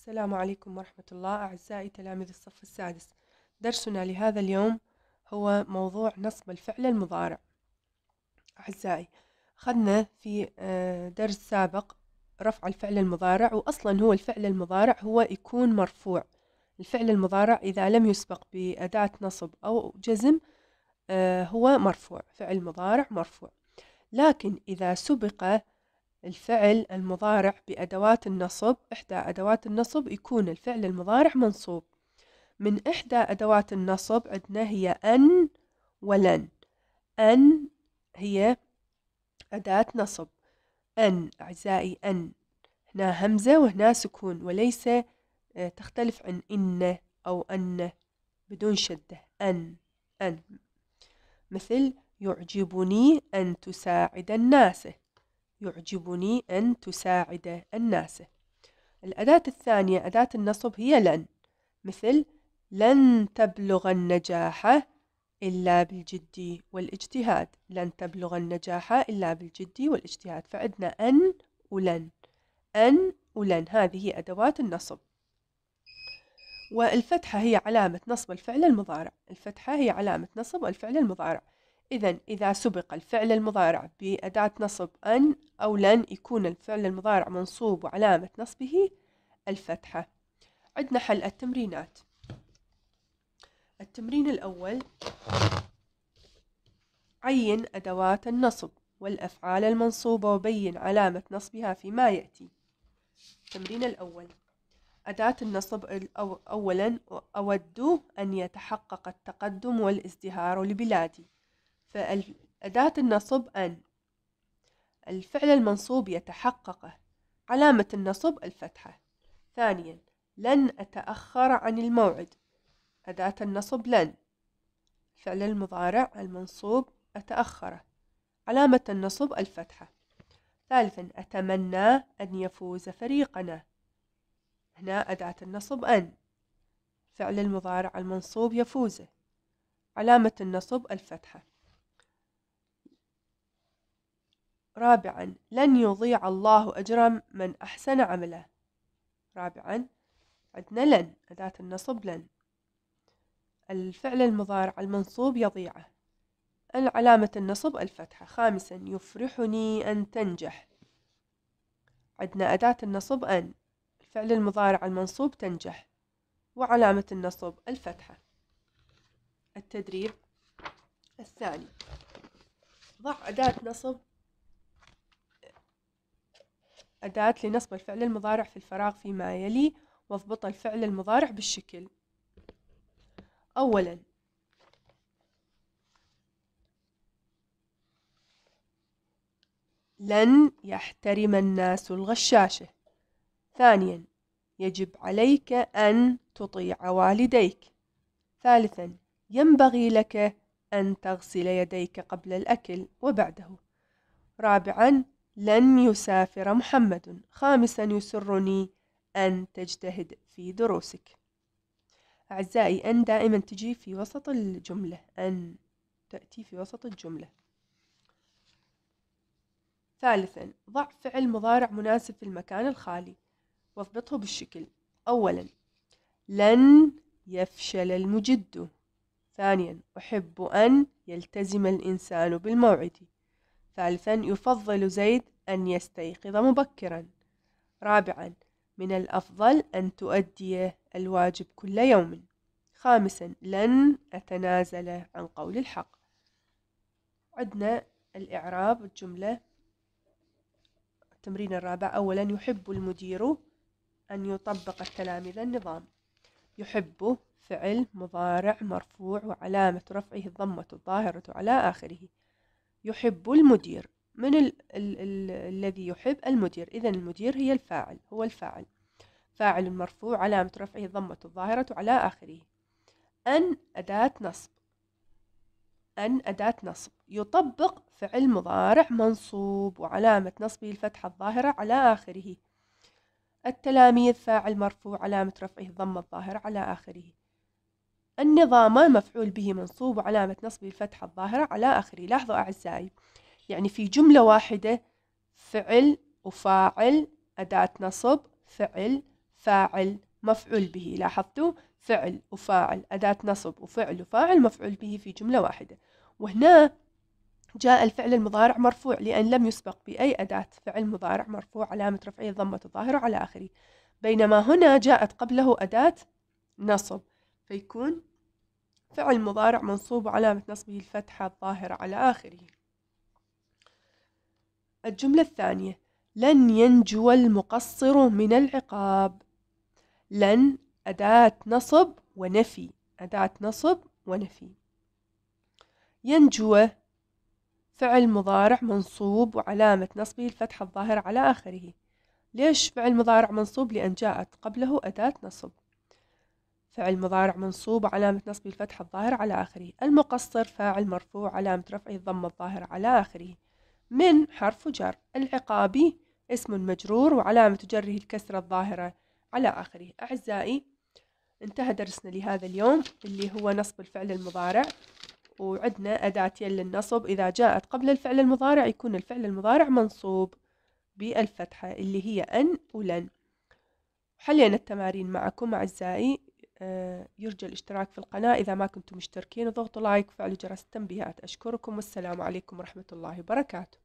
السلام عليكم ورحمة الله أعزائي تلاميذ الصف السادس درسنا لهذا اليوم هو موضوع نصب الفعل المضارع أعزائي أخذنا في آه، درس سابق رفع الفعل المضارع وأصلا هو الفعل المضارع هو يكون مرفوع الفعل المضارع إذا لم يسبق بأداة نصب أو جزم آه، هو مرفوع فعل مضارع مرفوع لكن إذا سبق الفعل المضارع بأدوات النصب إحدى أدوات النصب يكون الفعل المضارع منصوب من إحدى أدوات النصب عندنا هي أن ولن أن هي أداة نصب أن أعزائي أن هنا همزة وهنا سكون وليس آه، تختلف عن إن أو أن بدون شدة أن أن مثل يعجبني أن تساعد الناس يعجبني أن تساعد الناس الأداة الثانية أداة النصب هي لن مثل لن تبلغ النجاح إلا بالجد والاجتهاد لن تبلغ النجاح إلا بالجد والاجتهاد فعندنا أن ولن أن ولن هذه أدوات النصب والفتحة هي علامة نصب الفعل المضارع الفتحة هي علامة نصب الفعل المضارع إذا إذا سبق الفعل المضارع بأداة نصب أن أو لن يكون الفعل المضارع منصوب وعلامة نصبه الفتحة عندنا حل التمرينات التمرين الأول عين أدوات النصب والأفعال المنصوبة وبين علامة نصبها فيما يأتي التمرين الأول أداة النصب أولا أود أن يتحقق التقدم والازدهار لبلادي فأداة النصب أن الفعل المنصوب يتحققه علامة النصب الفتحة ثانيا لن أتأخر عن الموعد أداة النصب لن الفعل المضارع المنصوب أتأخره علامة النصب الفتحة ثالثا أتمنى أن يفوز فريقنا هنا أداة النصب أن فعل المضارع المنصوب يفوز علامة النصب الفتحة رابعا لن يضيع الله أجر من أحسن عمله رابعا عندنا لن أداة النصب لن الفعل المضارع المنصوب يضيعه العلامة النصب الفتحة خامسا يفرحني أن تنجح عندنا أداة النصب أن الفعل المضارع المنصوب تنجح وعلامة النصب الفتحة التدريب الثاني ضع أداة نصب أداة لنصب الفعل المضارع في الفراغ فيما يلي واضبط الفعل المضارع بالشكل أولا لن يحترم الناس الغشاشة ثانيا يجب عليك أن تطيع والديك ثالثا ينبغي لك أن تغسل يديك قبل الأكل وبعده رابعا لن يسافر محمد خامسا يسرني أن تجتهد في دروسك أعزائي أن دائما تجي في وسط الجملة أن تأتي في وسط الجملة ثالثا ضع فعل مضارع مناسب في المكان الخالي واضبطه بالشكل أولا لن يفشل المجد ثانيا أحب أن يلتزم الإنسان بالموعد ثالثا يفضل زيد أن يستيقظ مبكرا رابعا من الأفضل أن تؤدي الواجب كل يوم خامسا لن أتنازل عن قول الحق عندنا الإعراب الجملة التمرين الرابع أولا يحب المدير أن يطبق التلاميذ النظام يحب فعل مضارع مرفوع وعلامة رفعه الضمة الظاهرة على آخره يحب المدير من ال ال ال الذي يحب المدير إذا المدير هي الفاعل هو الفاعل فاعل مرفوع علامة رفعه ضمة الظاهرة على آخره أن أداة نصب أن أداة نصب يطبق فعل مضارع منصوب وعلامة نصبه الفتحة الظاهرة على آخره التلاميذ فاعل مرفوع علامة رفعه ضمة الظاهرة على آخره النظام مفعول به منصوب وعلامة نصب الفتحة الظاهرة على آخره لاحظوا أعزائي يعني في جملة واحدة فعل وفاعل أداة نصب فعل فاعل مفعول به لاحظتوا فعل وفاعل أداة نصب وفعل وفاعل مفعول به في جملة واحدة وهنا جاء الفعل المضارع مرفوع لأن لم يسبق بأي أداة فعل مضارع مرفوع علامة رفعه ضمة الظاهرة على آخره بينما هنا جاءت قبله أداة نصب فيكون فعل مضارع منصوب وعلامة نصبه الفتحة الظاهرة على آخره الجملة الثانية لن ينجو المقصر من العقاب لن أداة نصب ونفي أداة نصب ونفي ينجو فعل مضارع منصوب وعلامة نصبه الفتحة الظاهرة على آخره ليش فعل مضارع منصوب لأن جاءت قبله أداة نصب فعل مضارع منصوب علامة نصب الفتحة الظاهرة على آخره المقصر فاعل مرفوع علامة رفعه الضم الظاهرة على آخره من حرف جر العقابي اسم مجرور وعلامة جره الكسرة الظاهرة على آخره أعزائي انتهى درسنا لهذا اليوم اللي هو نصب الفعل المضارع وعدنا أداة للنصب إذا جاءت قبل الفعل المضارع يكون الفعل المضارع منصوب بالفتحة اللي هي أن ولن حلينا التمارين معكم أعزائي آه، يرجى الاشتراك في القناة إذا ما كنتم مشتركين وضغطوا لايك وفعلوا جرس التنبيهات أشكركم والسلام عليكم ورحمة الله وبركاته